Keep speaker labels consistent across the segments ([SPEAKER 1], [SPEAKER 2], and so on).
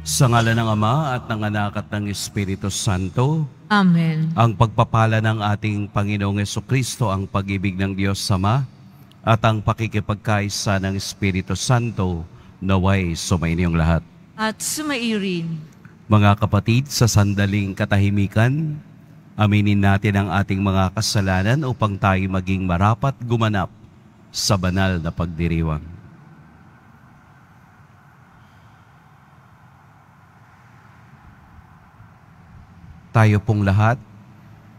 [SPEAKER 1] Sa ngala ng Ama at ng Anak at ng Espiritu Santo.
[SPEAKER 2] Amen.
[SPEAKER 1] Ang pagpapala ng ating Panginoong Yeso Kristo, ang pag-ibig ng Diyos Ama, at ang pakikipagkaisa ng Espiritu Santo, naway sumainiyong lahat.
[SPEAKER 2] At sumairin.
[SPEAKER 1] Mga kapatid, sa sandaling katahimikan, aminin natin ang ating mga kasalanan upang tayo maging marapat gumanap sa banal na pagdiriwang. Tayo pong lahat,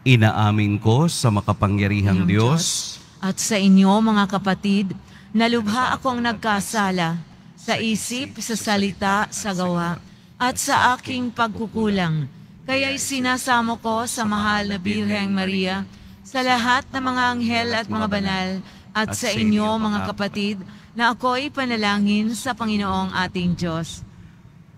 [SPEAKER 1] inaamin ko sa makapangyarihang Diyos.
[SPEAKER 2] Diyos. At sa inyo mga kapatid, na nalubha akong nagkasala sa isip, sa salita, sa gawa, at sa aking pagkukulang. Kaya'y sinasamo ko sa mahal na Birheng Maria, sa lahat ng mga anghel at mga banal, at sa inyo mga kapatid, na ako'y panalangin sa Panginoong ating Diyos.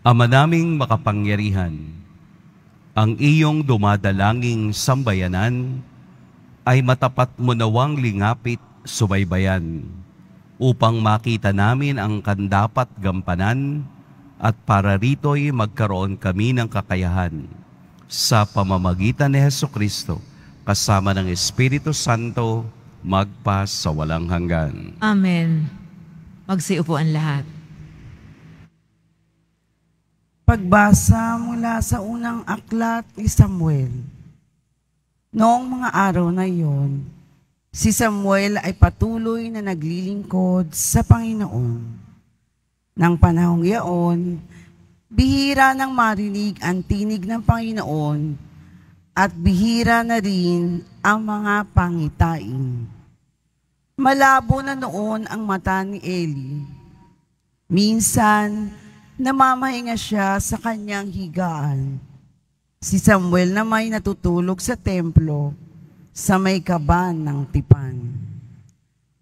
[SPEAKER 1] Ama naming makapangyarihan, ang iyong dumadalanging sambayanan ay matapat mo nawang lingapit subaybayan upang makita namin ang kandapat gampanan at para rito'y magkaroon kami ng kakayahan sa pamamagitan ni Heso Kristo kasama ng Espiritu Santo magpa sa walang hanggan.
[SPEAKER 3] Amen. Magsiupo Magsiupuan lahat. Pagbasa mula sa unang aklat ni Samuel. Noong mga araw na iyon, si Samuel ay patuloy na naglilingkod sa Panginoon. Nang panahong iyon, bihira nang marinig ang tinig ng Panginoon at bihira na rin ang mga pangitain. Malabo na noon ang mata ni Eli. Minsan, namamahinga siya sa kanyang higaan. Si Samuel na may natutulog sa templo sa may kaban ng tipan.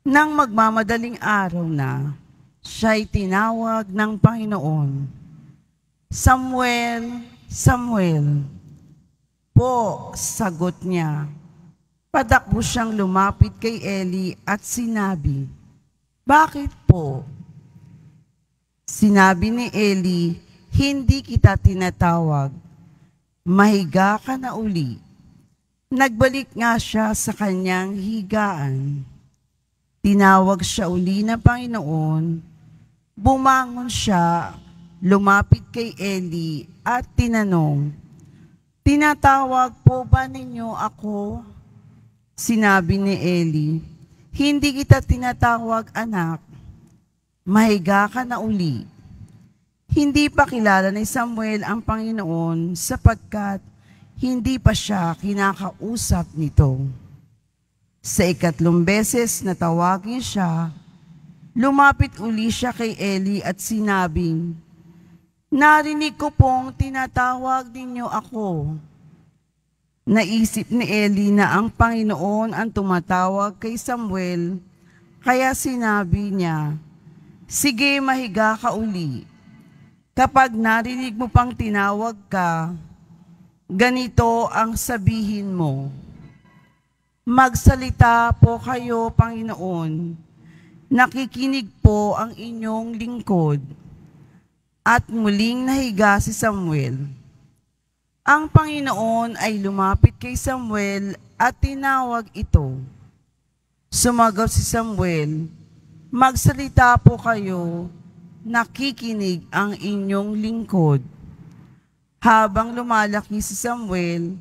[SPEAKER 3] Nang magmamadaling araw na, siya'y tinawag ng Panginoon. Samuel, Samuel, po, sagot niya. Padakbo siyang lumapit kay Eli at sinabi, Bakit po, Sinabi ni Eli, hindi kita tinatawag. Mahiga ka na uli. Nagbalik nga siya sa kanyang higaan. Tinawag siya uli ng Panginoon. Bumangon siya, lumapit kay Eli at tinanong, Tinatawag po ba ninyo ako? Sinabi ni Eli, Hindi kita tinatawag anak, mahiga ka na uli. Hindi pa kilala ni Samuel ang Panginoon sapagkat hindi pa siya kinakausap nito. Sa ikatlong beses na tawagin siya, lumapit uli siya kay Eli at sinabing, Narinig ko pong tinatawag ninyo ako. Naisip ni Eli na ang Panginoon ang tumatawag kay Samuel, kaya sinabi niya, Sige, mahiga ka uli. Kapag narinig mo pang tinawag ka, ganito ang sabihin mo. Magsalita po kayo, Panginoon. Nakikinig po ang inyong lingkod. At muling nahiga si Samuel. Ang Panginoon ay lumapit kay Samuel at tinawag ito. Sumagot si Samuel, Magsalita po kayo, nakikinig ang inyong lingkod. Habang lumalaki si Samuel,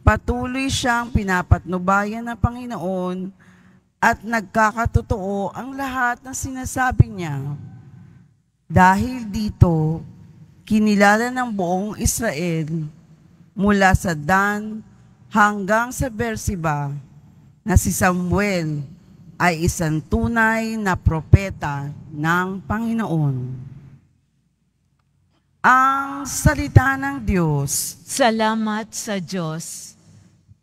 [SPEAKER 3] patuloy siyang pinapatnubayan ng Panginoon at nagkakatotoo ang lahat ng sinasabi niya. Dahil dito, kinilala ng buong Israel mula sa Dan hanggang sa Bersiba na si Samuel ay isang tunay na propeta ng Panginoon. Ang salita ng Diyos. Salamat sa Diyos.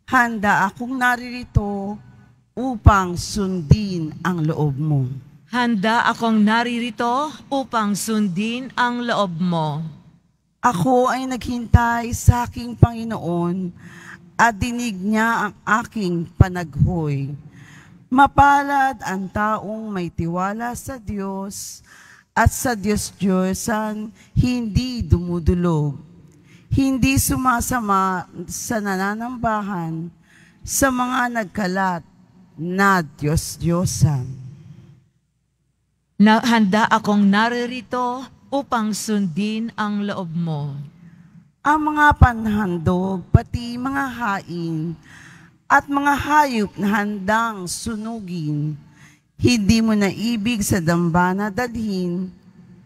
[SPEAKER 3] Handa akong naririto upang sundin ang loob mo. Handa akong naririto upang sundin ang loob mo. Ako ay naghintay sa aking Panginoon at dinig niya ang aking panaghoy Mapalad ang taong may tiwala sa Diyos at sa Diyos Diyosan hindi dumudulog, hindi sumasama sa nananambahan sa mga nagkalat na Diyos Diyosan. Na handa akong naririto upang sundin ang loob mo. Ang mga panhandog, pati mga hain, at mga hayop na handang sunugin. Hindi mo na ibig sa dambana dalhin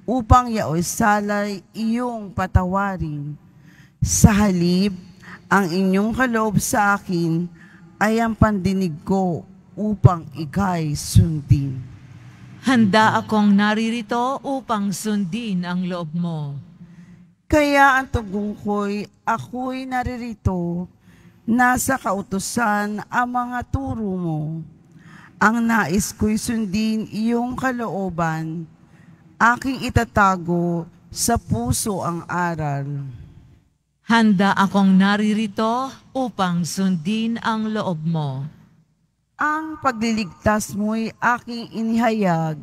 [SPEAKER 3] upang yaoy salay iyong patawarin. Sa halip, ang inyong kaloob sa akin ay ang pandinig ko upang ikay sundin.
[SPEAKER 2] Handa akong naririto upang sundin ang loob mo.
[SPEAKER 3] Kaya ang tugong ko'y ako'y naririto Nasa kautusan ang mga turo mo. Ang nais ko'y sundin iyong kalooban, aking itatago sa puso ang aral. Handa akong naririto
[SPEAKER 2] upang sundin ang loob mo.
[SPEAKER 3] Ang pagliligtas mo'y aking inihayag,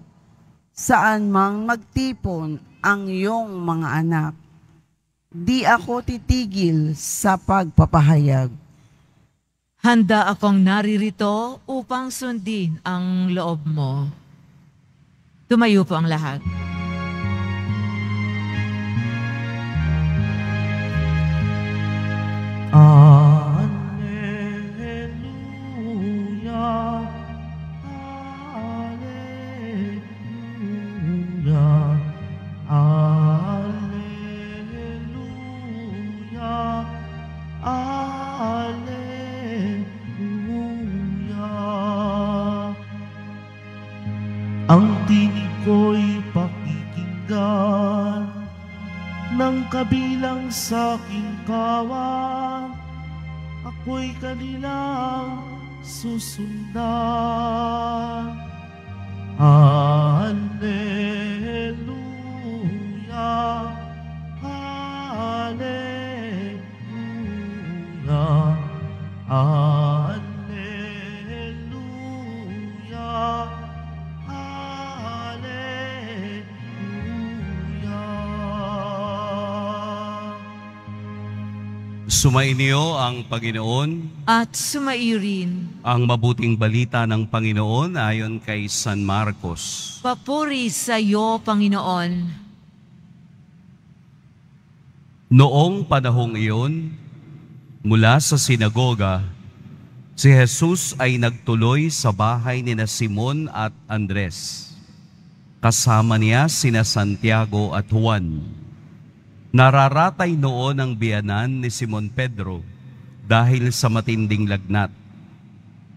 [SPEAKER 3] saan mang magtipon ang iyong mga anak. Di ako titigil sa pagpapahayag. Handa
[SPEAKER 2] akong naririto upang sundin ang loob mo. Tumayo po ang lahat.
[SPEAKER 4] Ang tinig ko'y pakikinggan ng kabilang sa aking kawan. Ako'y kanilang susundan. Hallelujah.
[SPEAKER 1] Sumainyo ang Panginoon
[SPEAKER 2] at sumairin
[SPEAKER 1] ang mabuting balita ng Panginoon ayon kay San Marcos.
[SPEAKER 2] Papuri sa iyo, Panginoon.
[SPEAKER 1] Noong panahong iyon, mula sa sinagoga, si Jesus ay nagtuloy sa bahay ni na Simon at Andres. Kasama niya sina Santiago at Juan. Nararatay noon ang biyanan ni Simon Pedro dahil sa matinding lagnat.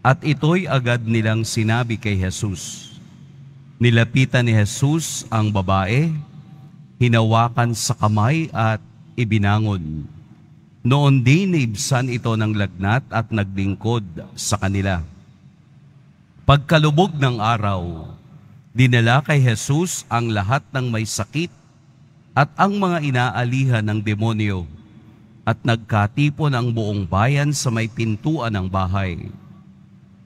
[SPEAKER 1] At ito'y agad nilang sinabi kay Jesus. Nilapitan ni Jesus ang babae, hinawakan sa kamay at ibinangon. Noon din ibsan ito ng lagnat at naglingkod sa kanila. Pagkalubog ng araw, dinala kay Jesus ang lahat ng may sakit at ang mga inaalihan ng demonyo at nagkatipon ang buong bayan sa may pintuan ng bahay.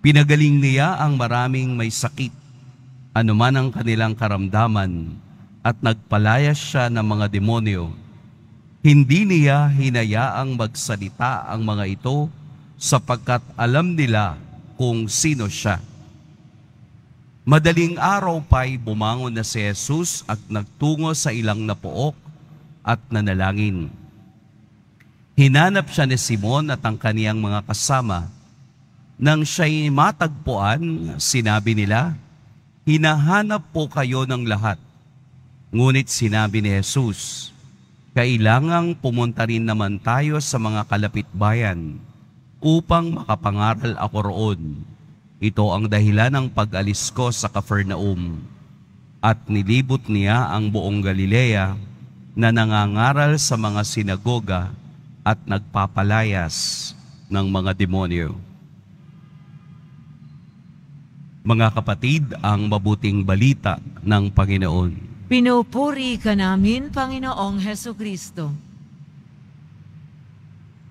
[SPEAKER 1] Pinagaling niya ang maraming may sakit, anuman ang kanilang karamdaman, at nagpalayas siya ng mga demonyo. Hindi niya hinayaang magsalita ang mga ito sapagkat alam nila kung sino siya. Madaling araw pa'y bumangon na si Jesus at nagtungo sa ilang napook at nanalangin. Hinanap siya ni Simon at ang kaniyang mga kasama. Nang siya'y matagpuan, sinabi nila, Hinahanap po kayo ng lahat. Ngunit sinabi ni Jesus, kailangang pumunta rin naman tayo sa mga kalapit bayan upang makapangaral ako roon ito ang dahilan ng pag-alis ko sa Kafarnaum. At nilibot niya ang buong Galilea na nangangaral sa mga sinagoga at nagpapalayas ng mga demonyo. Mga kapatid, ang mabuting balita ng Panginoon.
[SPEAKER 2] Pinupuri ka namin, Panginoong Heso Kristo.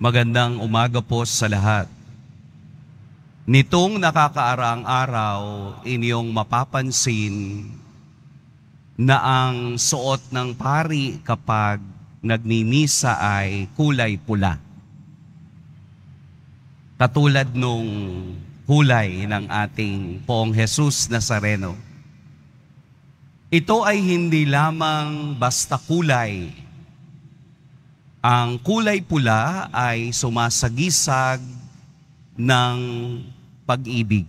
[SPEAKER 1] Magandang umaga po sa lahat. Nitong nakakaarang araw, inyong mapapansin na ang suot ng pari kapag nagmimisa ay kulay pula. Katulad nung kulay ng ating poong Jesus Nazareno. Ito ay hindi lamang basta kulay. Ang kulay pula ay sumasagisag ng pag-ibig.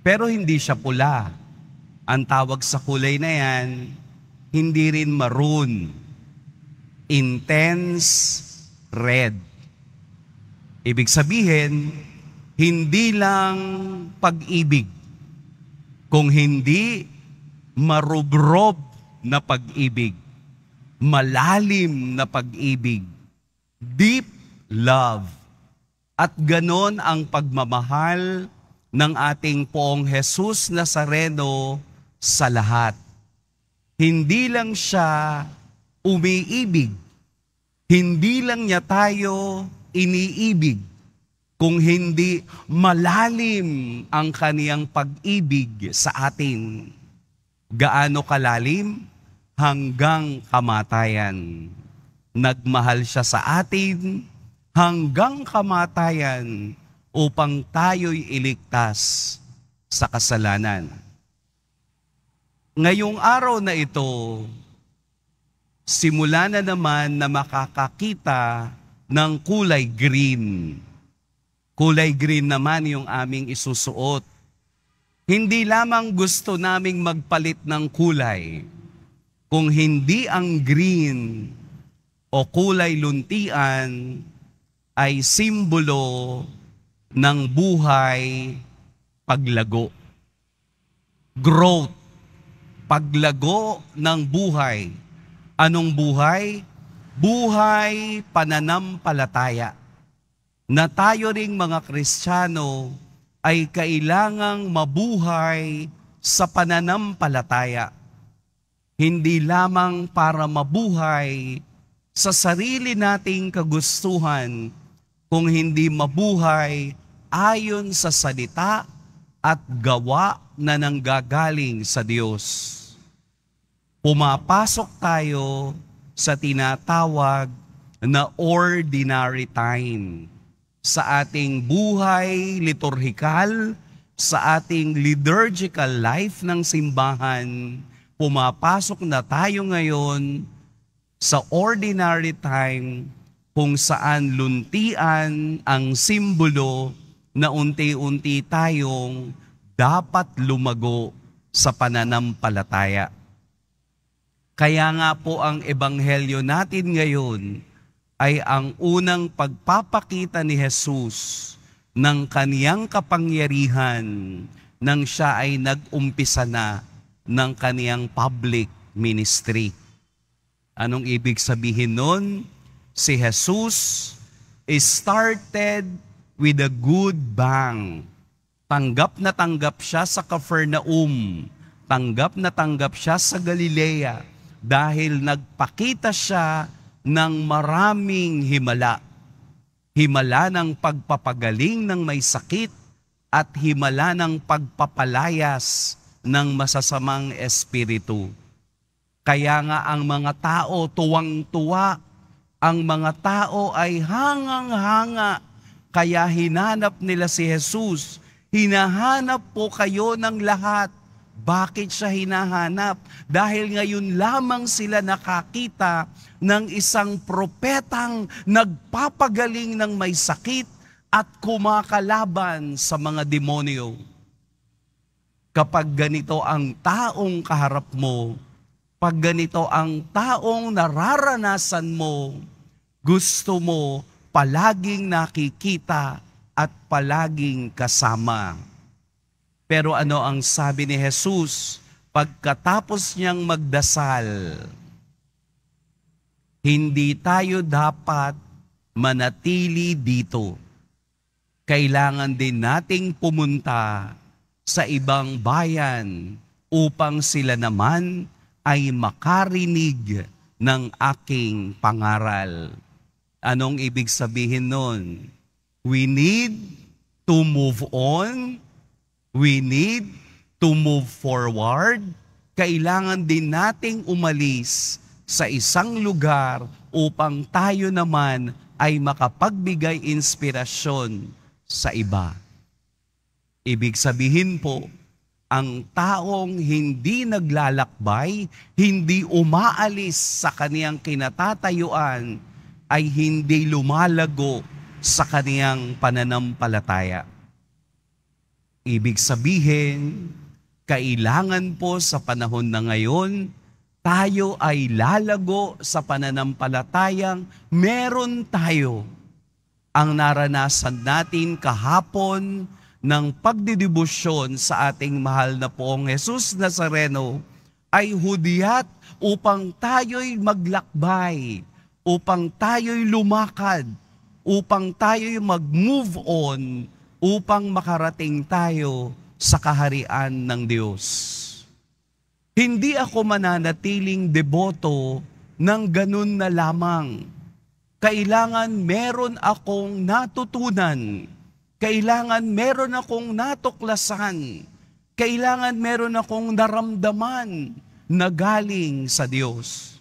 [SPEAKER 1] Pero hindi siya pula. Ang tawag sa kulay na yan, hindi rin maroon. Intense red. Ibig sabihin, hindi lang pag-ibig, kung hindi marubrob na pag-ibig, malalim na pag-ibig, deep love at ganon ang pagmamahal ng ating poong Jesus Nazareno sa lahat. Hindi lang siya umiibig. Hindi lang niya tayo iniibig. Kung hindi malalim ang kaniyang pag-ibig sa atin. Gaano kalalim? Hanggang kamatayan. Nagmahal siya sa atin hanggang kamatayan upang tayo'y iligtas sa kasalanan. Ngayong araw na ito, simula na naman na makakakita ng kulay green. Kulay green naman yung aming isusuot. Hindi lamang gusto naming magpalit ng kulay. Kung hindi ang green o kulay luntian, ay simbolo ng buhay paglago. Growth. Paglago ng buhay. Anong buhay? Buhay pananampalataya. Na tayo ring mga Kristiyano ay kailangang mabuhay sa pananampalataya. Hindi lamang para mabuhay sa sarili nating kagustuhan, kung hindi mabuhay ayon sa salita at gawa na nanggagaling sa Diyos. Pumapasok tayo sa tinatawag na ordinary time sa ating buhay liturhikal, sa ating liturgical life ng simbahan, pumapasok na tayo ngayon sa ordinary time kung saan luntian ang simbolo na unti-unti tayong dapat lumago sa pananampalataya. Kaya nga po ang ebanghelyo natin ngayon ay ang unang pagpapakita ni Jesus ng kaniyang kapangyarihan nang siya ay nag-umpisa na ng kaniyang public ministry. Anong ibig sabihin nun? si Jesus started with a good bang. Tanggap na tanggap siya sa Capernaum. Tanggap na tanggap siya sa Galilea dahil nagpakita siya ng maraming himala. Himala ng pagpapagaling ng may sakit at himala ng pagpapalayas ng masasamang espiritu. Kaya nga ang mga tao tuwang-tuwa ang mga tao ay hangang-hanga kaya hinanap nila si Jesus. Hinahanap po kayo ng lahat. Bakit siya hinahanap? Dahil ngayon lamang sila nakakita ng isang propetang nagpapagaling ng may sakit at kumakalaban sa mga demonyo. Kapag ganito ang taong kaharap mo, pag ganito ang taong nararanasan mo, gusto mo palaging nakikita at palaging kasama. Pero ano ang sabi ni Jesus pagkatapos niyang magdasal? Hindi tayo dapat manatili dito. Kailangan din nating pumunta sa ibang bayan upang sila naman ay makarinig ng aking pangaral. Anong ibig sabihin nun? We need to move on. We need to move forward. Kailangan din nating umalis sa isang lugar upang tayo naman ay makapagbigay inspirasyon sa iba. Ibig sabihin po, ang taong hindi naglalakbay, hindi umaalis sa kaniyang kinatatayuan, ay hindi lumalago sa kaniyang pananampalataya. Ibig sabihin, kailangan po sa panahon na ngayon, tayo ay lalago sa pananampalatayang meron tayo. Ang naranasan natin kahapon ng pagdidibusyon sa ating mahal na poong Jesus Nazareno ay hudyat upang tayo'y maglakbay upang tayo'y lumakad, upang tayo'y mag-move on, upang makarating tayo sa kaharian ng Diyos. Hindi ako mananatiling deboto ng ganun na lamang. Kailangan meron akong natutunan. Kailangan meron akong natuklasan. Kailangan meron akong naramdaman na galing sa Diyos.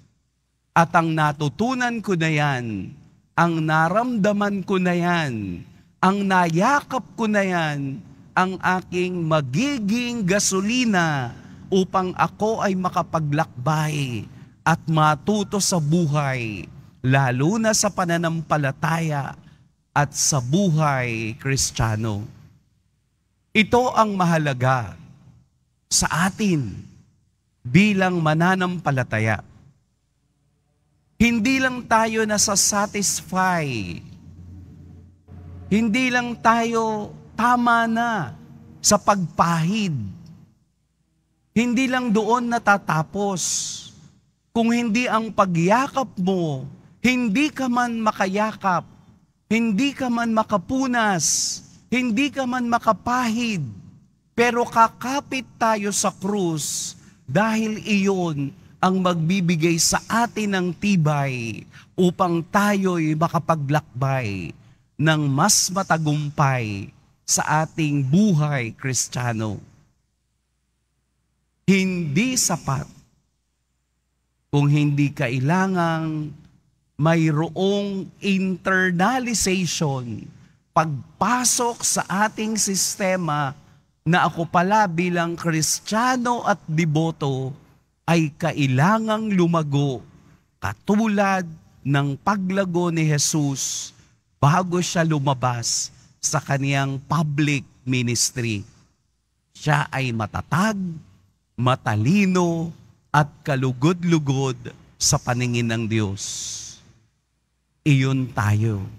[SPEAKER 1] At ang natutunan ko na yan, ang naramdaman ko na yan, ang nayakap ko na yan, ang aking magiging gasolina upang ako ay makapaglakbay at matuto sa buhay, lalo na sa pananampalataya at sa buhay kristyano. Ito ang mahalaga sa atin bilang mananampalataya hindi lang tayo nasasatisfy. Hindi lang tayo tama na sa pagpahid. Hindi lang doon natatapos. Kung hindi ang pagyakap mo, hindi ka man makayakap, hindi ka man makapunas, hindi ka man makapahid, pero kakapit tayo sa krus dahil iyon ang magbibigay sa atin ng tibay upang tayo'y makapaglakbay ng mas matagumpay sa ating buhay kristyano. Hindi sapat kung hindi kailangang mayroong internalization, pagpasok sa ating sistema na ako pala bilang kristyano at deboto ay kailangang lumago katulad ng paglago ni Jesus bago siya lumabas sa kaniyang public ministry. Siya ay matatag, matalino, at kalugod-lugod sa paningin ng Diyos. Iyon tayo.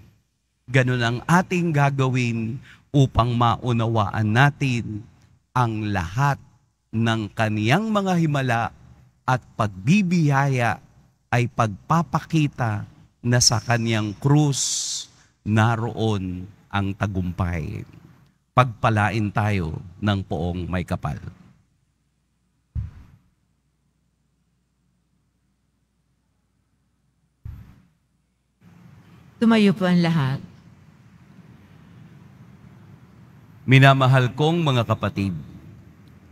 [SPEAKER 1] Ganun ang ating gagawin upang maunawaan natin ang lahat ng kaniyang mga himala at pagbibiyaya ay pagpapakita na sa kanyang krus naroon ang tagumpay. Pagpalain tayo ng poong may kapal.
[SPEAKER 2] Tumayo po ang lahat.
[SPEAKER 1] Minamahal kong mga kapatid,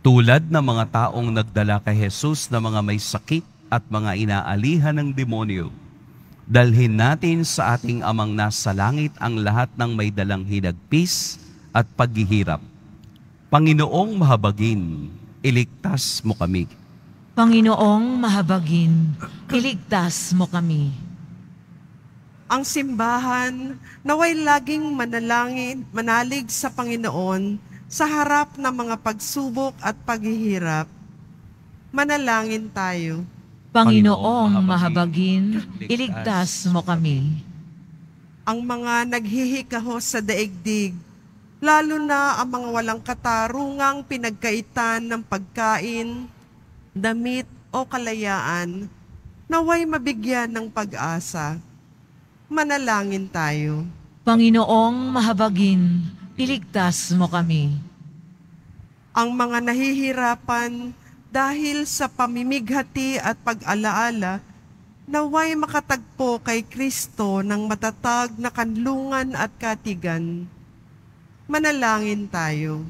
[SPEAKER 1] tulad ng mga taong nagdala kay Jesus na mga may sakit at mga inaalihan ng demonyo, dalhin natin sa ating amang nasa langit ang lahat ng may dalang hinagpis at paghihirap. Panginoong mahabagin, iligtas mo kami.
[SPEAKER 2] Panginoong mahabagin, iligtas mo kami. Ang
[SPEAKER 5] simbahan
[SPEAKER 2] naway laging
[SPEAKER 5] manalangin, manalig sa Panginoon sa harap ng mga pagsubok
[SPEAKER 2] at paghihirap,
[SPEAKER 5] manalangin tayo.
[SPEAKER 2] Panginoong mahabagin, iligtas mo kami.
[SPEAKER 5] Ang mga naghihikaho sa daigdig, lalo na ang mga walang katarungang pinagkaitan ng pagkain, damit o kalayaan, naway mabigyan ng pag-asa. Manalangin tayo. Panginoong mahabagin, iligtas mo kami. Ang mga nahihirapan dahil sa pamimighati at pag-alaala, naway makatagpo kay Kristo ng matatag na kanlungan at katigan. Manalangin tayo.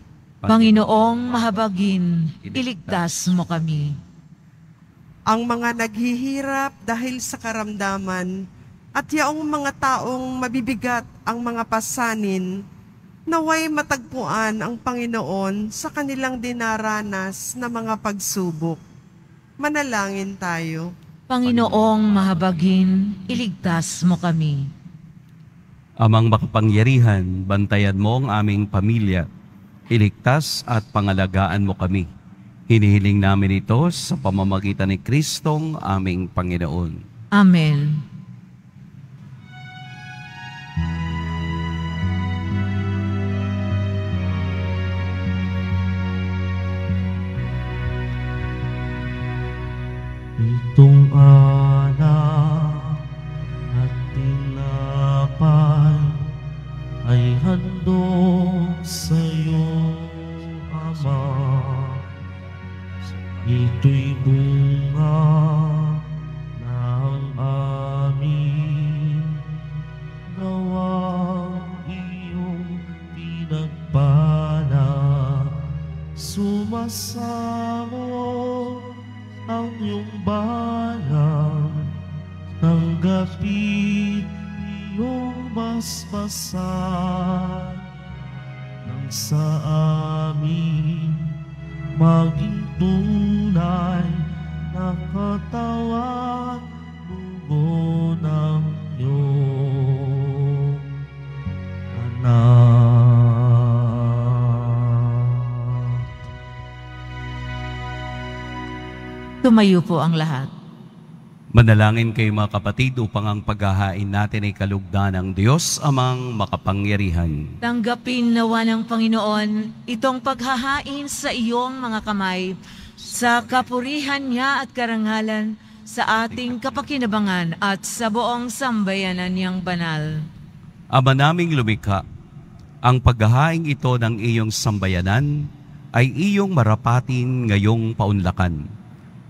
[SPEAKER 5] Panginoong mahabagin, iligtas mo kami. Ang mga naghihirap dahil sa karamdaman at yaong mga taong mabibigat ang mga pasanin naway matagpuan ang Panginoon sa kanilang dinaranas na mga pagsubok. Manalangin tayo. Panginoong
[SPEAKER 2] mahabagin, iligtas mo kami.
[SPEAKER 1] Amang makapangyarihan, bantayan mo ang aming pamilya. Iligtas at pangalagaan mo kami. Hinihiling namin ito sa pamamagitan ni Kristong aming Panginoon.
[SPEAKER 2] Amen. coração. Tumayo po ang lahat.
[SPEAKER 1] Manalangin kayo mga kapatid upang ang paghahain natin ay kalugdan ng Diyos amang makapangyarihan.
[SPEAKER 2] Tanggapin nawa ng Panginoon itong paghahain sa iyong mga kamay sa kapurihan niya at karangalan sa ating kapakinabangan at sa buong sambayanan niyang banal.
[SPEAKER 1] Ama naming lumikha, ang paghahain ito ng iyong sambayanan ay iyong marapatin ngayong paunlakan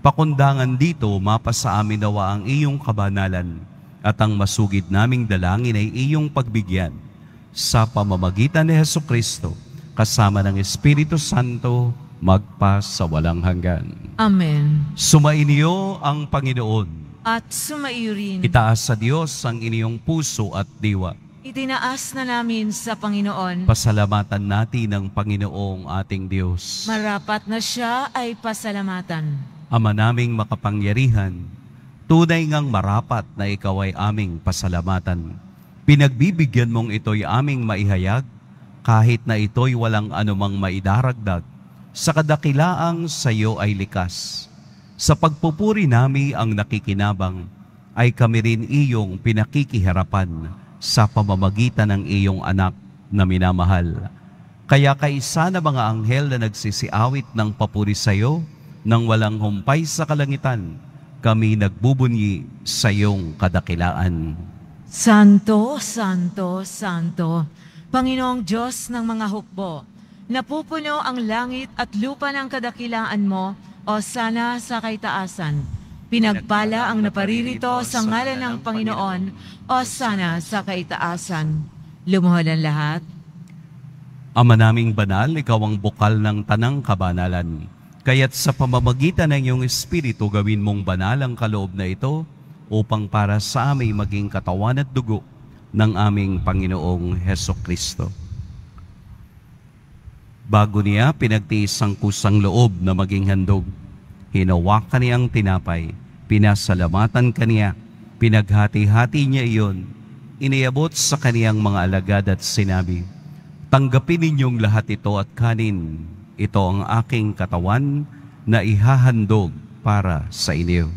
[SPEAKER 1] Pakundangan dito, mapasa amin nawa ang iyong kabanalan at ang masugid naming dalangin ay iyong pagbigyan sa pamamagitan ni Heso Kristo kasama ng Espiritu Santo magpa sa walang hanggan.
[SPEAKER 2] Amen.
[SPEAKER 1] Sumainyo ang Panginoon.
[SPEAKER 2] At sumaiyo rin.
[SPEAKER 1] Itaas sa Diyos ang inyong puso at diwa.
[SPEAKER 2] Itinaas na namin sa Panginoon.
[SPEAKER 1] Pasalamatan natin ang Panginoong ating Diyos.
[SPEAKER 2] Marapat na siya ay pasalamatan.
[SPEAKER 1] Ama naming makapangyarihan, tunay ngang marapat na ikaw ay aming pasalamatan. Pinagbibigyan mong ito'y aming maihayag, kahit na ito'y walang anumang maidaragdag, sa kadakilaang sa iyo ay likas. Sa pagpupuri nami ang nakikinabang, ay kami rin iyong pinakikiharapan sa pamamagitan ng iyong anak na minamahal. Kaya kaisa sana mga anghel na nagsisiawit ng papuri sa iyo, nang walang humpay sa kalangitan, kami nagbubunyi sa iyong kadakilaan.
[SPEAKER 2] Santo, Santo, Santo, Panginoong Diyos ng mga hukbo, napupuno ang langit at lupa ng kadakilaan mo, o sana sa kaitaasan. Pinagpala ang naparirito sa ngalan ng Panginoon, o sana sa kaitaasan. Lumuhol ang lahat.
[SPEAKER 1] Ama naming banal, ikaw ang bukal ng tanang kabanalan Kaya't sa pamamagitan ng iyong Espiritu, gawin mong banal ang kaloob na ito upang para sa aming maging katawan at dugo ng aming Panginoong Heso Kristo. Bago niya pinagtiis ang kusang loob na maging handog, hinawakan niya ang tinapay, pinasalamatan kaniya, pinaghati-hati niya iyon, iniabot sa kaniyang mga alagad at sinabi, Tanggapin ninyong lahat ito at kanin, ito ang aking katawan na ihahandog para sa inyo.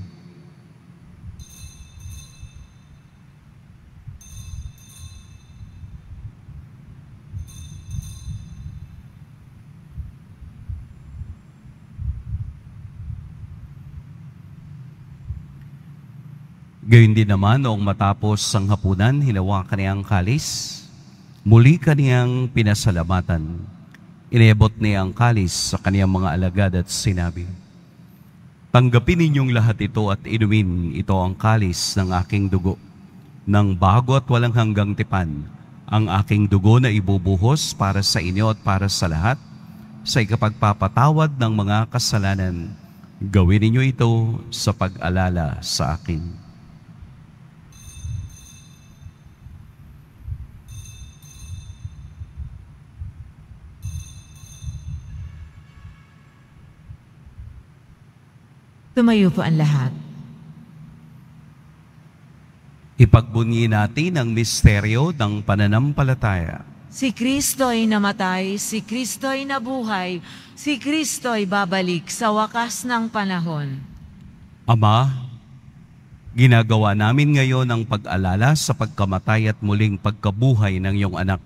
[SPEAKER 1] Gayun din naman noong matapos ang hapunan, hinawakan niya ang kalis, muli kaniyang pinasalamatan. Inebot niya ang kalis sa kaniyang mga alagad at sinabi, Tanggapin ninyong lahat ito at inumin ito ang kalis ng aking dugo, ng bago at walang hanggang tipan, ang aking dugo na ibubuhos para sa inyo at para sa lahat, sa ikapagpapatawad ng mga kasalanan. Gawin ninyo ito sa pag-alala sa akin.'"
[SPEAKER 2] Tumayo po ang lahat.
[SPEAKER 1] Ipagbunyi natin ang misteryo ng pananampalataya.
[SPEAKER 2] Si Kristo'y namatay, si Kristo'y nabuhay, si Kristo'y babalik sa wakas ng panahon.
[SPEAKER 1] Ama, ginagawa namin ngayon ang pag-alala sa pagkamatay at muling pagkabuhay ng iyong anak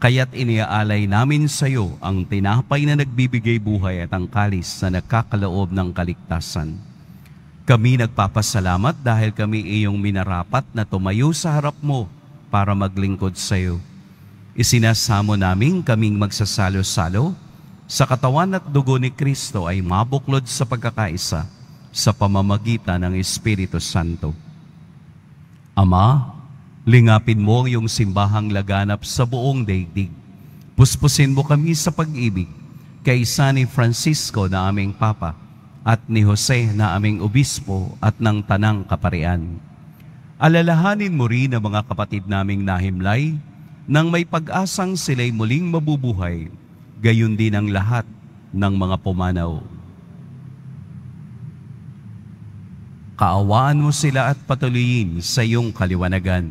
[SPEAKER 1] Kaya't iniaalay namin sa iyo ang tinapay na nagbibigay buhay at ang kalis na nagkakaloob ng kaligtasan. Kami nagpapasalamat dahil kami iyong minarapat na tumayo sa harap mo para maglingkod sa iyo. Isinasamo namin kaming magsasalo-salo sa katawan at dugo ni Kristo ay mabuklod sa pagkakaisa sa pamamagitan ng Espiritu Santo. Ama, Lingapin mo ang iyong simbahang laganap sa buong daigdig. Puspusin mo kami sa pag-ibig kay San Francisco na aming Papa at ni Jose na aming Obispo at ng Tanang Kaparian. Alalahanin mo rin ang mga kapatid naming nahimlay nang may pag-asang sila'y muling mabubuhay, gayon din ang lahat ng mga pumanaw. Kaawaan mo sila at patuloyin sa iyong kaliwanagan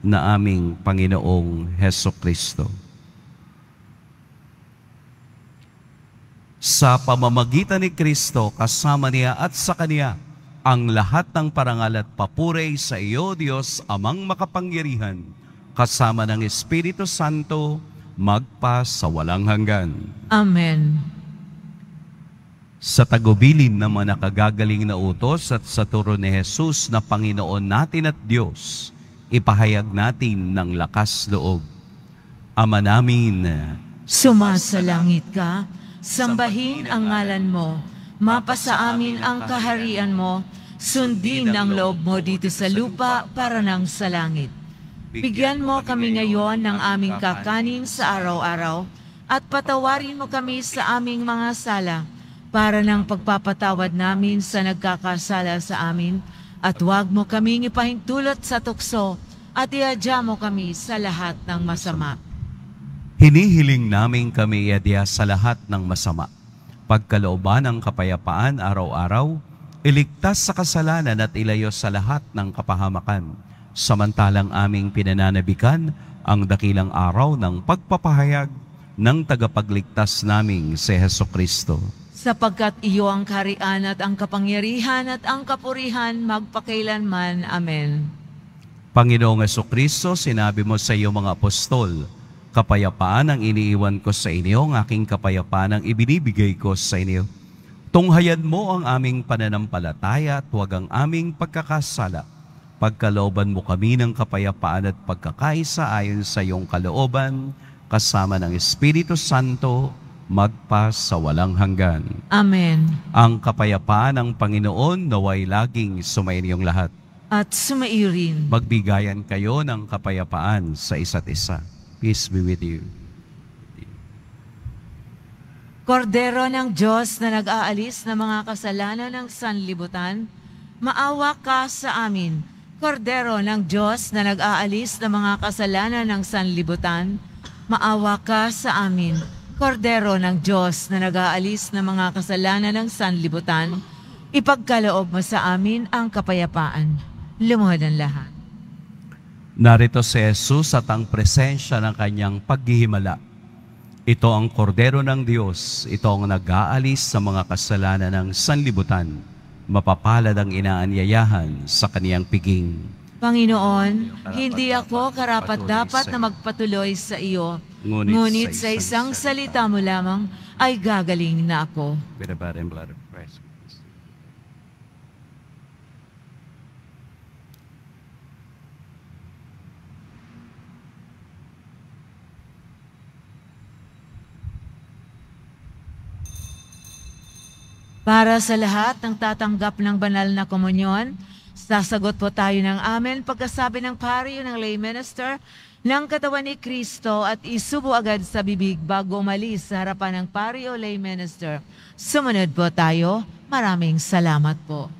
[SPEAKER 1] na aming Panginoong Heso Kristo. Sa pamamagitan ni Kristo, kasama niya at sa Kanya, ang lahat ng parangal at papuri sa iyo, Diyos, amang makapangyarihan, kasama ng Espiritu Santo, magpa sa walang hanggan.
[SPEAKER 2] Amen.
[SPEAKER 1] Sa tagubilin ng mga nakagagaling na utos at sa turo ni Jesus na Panginoon natin at Diyos, ipahayag natin ng lakas loob. Ama namin,
[SPEAKER 2] sumasalangit ka, sambahin ang ngalan mo, mapasa amin ang kaharian mo, sundin ang loob mo dito sa lupa para ng sa langit. Bigyan mo kami ngayon ng aming kakanin sa araw-araw at patawarin mo kami sa aming mga sala para ng pagpapatawad namin sa nagkakasala sa amin at huwag mo kaming ipahintulot sa tukso at iadya mo kami sa lahat ng masama.
[SPEAKER 1] Hinihiling namin kami iadya sa lahat ng masama. Pagkalooban ng kapayapaan araw-araw, iligtas sa kasalanan at ilayo sa lahat ng kapahamakan. Samantalang aming pinananabikan ang dakilang araw ng pagpapahayag ng tagapagligtas naming si Heso Kristo
[SPEAKER 2] sapagkat iyo ang karian at ang kapangyarihan at ang kapurihan magpakailanman. Amen.
[SPEAKER 1] Panginoong Kristo, sinabi mo sa iyo mga apostol, Kapayapaan ang iniiwan ko sa inyo, ang aking kapayapaan ang ibinibigay ko sa inyo. Tunghayan mo ang aming pananampalataya at huwag ang aming pagkakasala. Pagkalooban mo kami ng kapayapaan at pagkakaisa ayon sa iyong kalooban, kasama ng Espiritu Santo, magpas sa walang hanggan. Amen. Ang kapayapaan ng Panginoon naway laging sumainiyong lahat.
[SPEAKER 2] At sumairin.
[SPEAKER 1] Magbigayan kayo ng kapayapaan sa isa't isa. Peace be with you.
[SPEAKER 2] Kordero ng Diyos na nag-aalis ng mga kasalanan ng sanlibutan, maawa ka sa amin. Kordero ng Diyos na nag-aalis ng mga kasalanan ng sanlibutan, maawa ka sa amin. Kordero ng Diyos na nag-aalis ng mga kasalanan ng sanlibutan, ipagkaloob mo sa amin ang kapayapaan. Lumuhod ang lahat.
[SPEAKER 1] Narito si Jesus at ang presensya ng kanyang paghihimala. Ito ang kordero ng Diyos, ito ang nag-aalis sa mga kasalanan ng sanlibutan. Mapapalad ang inaanyayahan sa kaniyang piging.
[SPEAKER 2] Panginoon, hindi ako karapat-dapat na magpatuloy sa iyo,
[SPEAKER 1] ngunit, sa isang salita mo
[SPEAKER 2] lamang ay gagaling na ako. Para sa lahat ng tatanggap ng banal na komunyon, Sasagot po tayo ng amen pagkasabi ng pari ng lay minister ng katawan ni Kristo at isubo agad sa bibig bago malis sa harapan ng pari o lay minister. Sumunod po tayo. Maraming salamat po.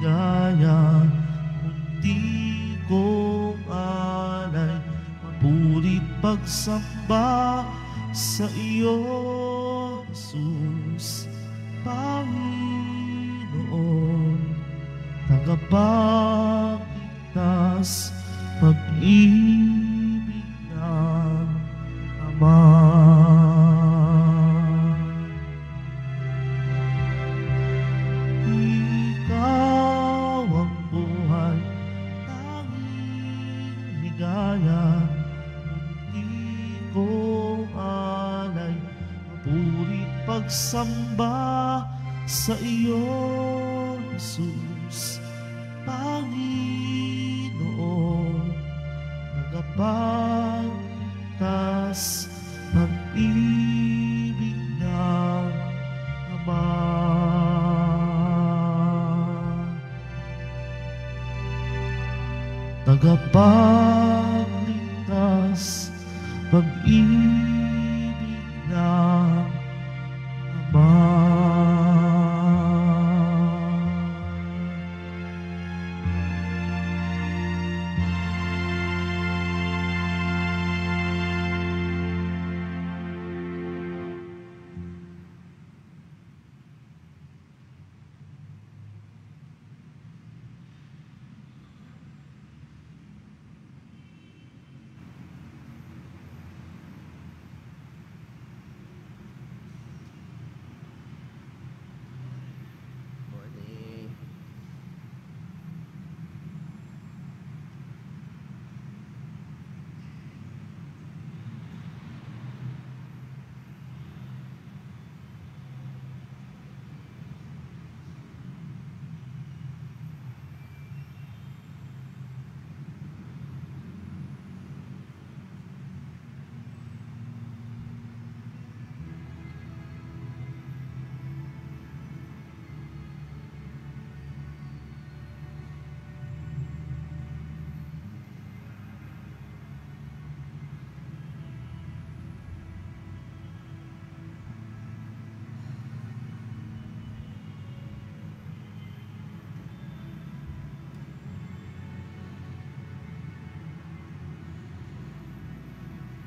[SPEAKER 4] ligaya Kundi kong alay Mapulit pagsamba sa iyo Jesus Panginoon Tagapagligtas Panginoon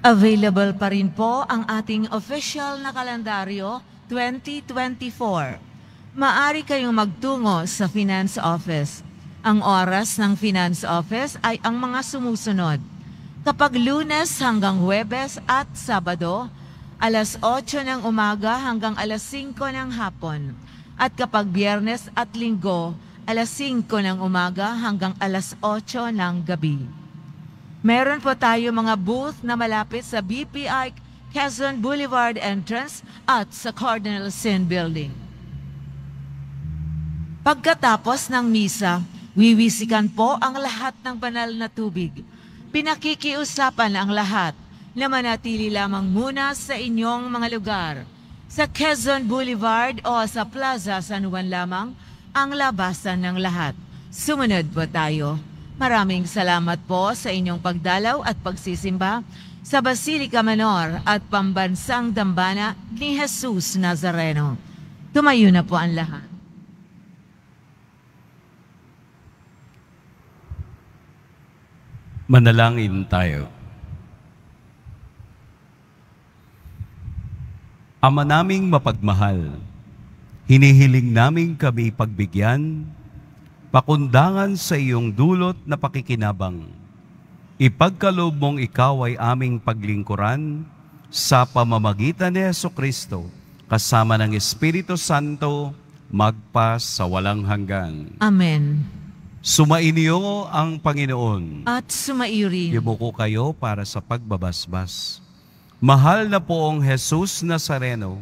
[SPEAKER 2] Available pa rin po ang ating official na kalendaryo 2024. Maari kayong magtungo sa Finance Office. Ang oras ng Finance Office ay ang mga sumusunod. Kapag lunes hanggang huwebes at sabado, alas 8 ng umaga hanggang alas 5 ng hapon. At kapag biyernes at linggo, alas 5 ng umaga hanggang alas 8 ng gabi. Meron po tayo mga booth na malapit sa BPI Quezon Boulevard entrance at sa Cardinal Sin Building. Pagkatapos ng misa, wiwisikan po ang lahat ng banal na tubig. Pinakikiusapan ang lahat na manatili lamang muna sa inyong mga lugar. Sa Quezon Boulevard o sa Plaza San Juan lamang ang labasan ng lahat. Sumunod po tayo. Maraming salamat po sa inyong pagdalaw at pagsisimba sa Basilica Menor at Pambansang Dambana ni Jesus Nazareno. Tumayo na po ang lahat.
[SPEAKER 1] Manalangin tayo. Ama naming mapagmahal, hinihiling naming kami pagbigyan pakundangan sa iyong dulot na pakikinabang. Ipagkalob mong ikaw ay aming paglingkuran sa pamamagitan ni Yeso Kristo kasama ng Espiritu Santo magpa sa walang hanggan.
[SPEAKER 2] Amen.
[SPEAKER 1] Sumainyo ang Panginoon.
[SPEAKER 2] At sumairin.
[SPEAKER 1] Ibuko kayo para sa pagbabasbas. Mahal na poong Jesus Nazareno,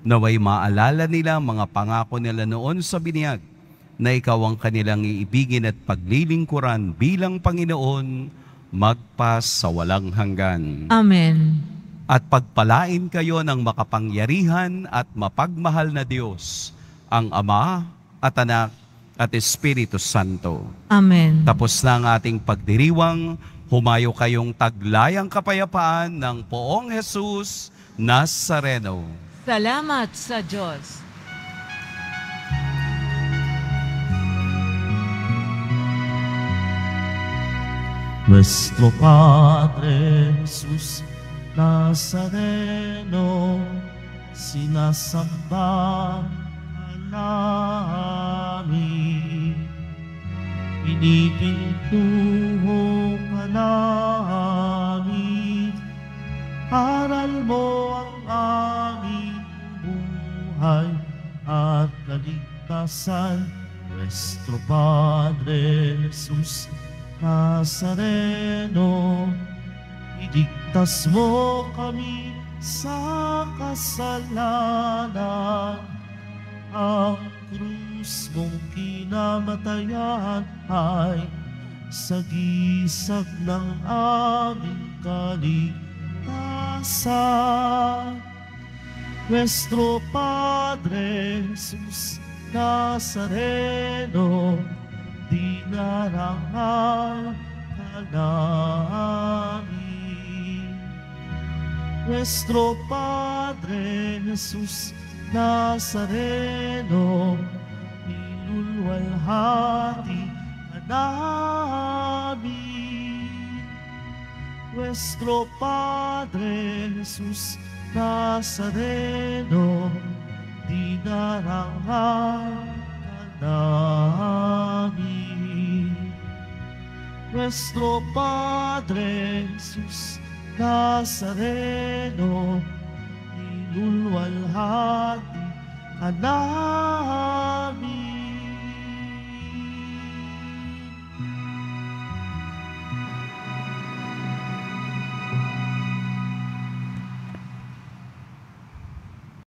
[SPEAKER 1] Naway maalala nila mga pangako nila noon sa biniyag na ikaw ang kanilang iibigin at paglilingkuran bilang Panginoon magpas sa walang hanggan.
[SPEAKER 2] Amen.
[SPEAKER 1] At pagpalain kayo ng makapangyarihan at mapagmahal na Diyos, ang Ama at Anak at Espiritu Santo. Amen. Tapos na ang ating pagdiriwang, humayo kayong taglayang kapayapaan ng poong Jesus Nazareno.
[SPEAKER 2] Salamat sa Diyos.
[SPEAKER 4] Nuestro Padre Jesús Nazareno, sinasamba namin. Pinipintuho ka namin. Aral mo ang aming buhay at kaligtasan. Nuestro Padre Jesus Nazareno, iligtas mo kami sa kasalanan. Ang krus mong kinamatayan ay sagisag ng aming kaligtasan casa, nuestro Padre Jesús Nazareno, dinará a Nuestro Padre Jesús Nazareno, ilulwalhati ka namin nuestro Padre Jesús Nazareno, dinaranjan ka namin. Nuestro Padre Jesús Nazareno, nilulwalhati ka namin.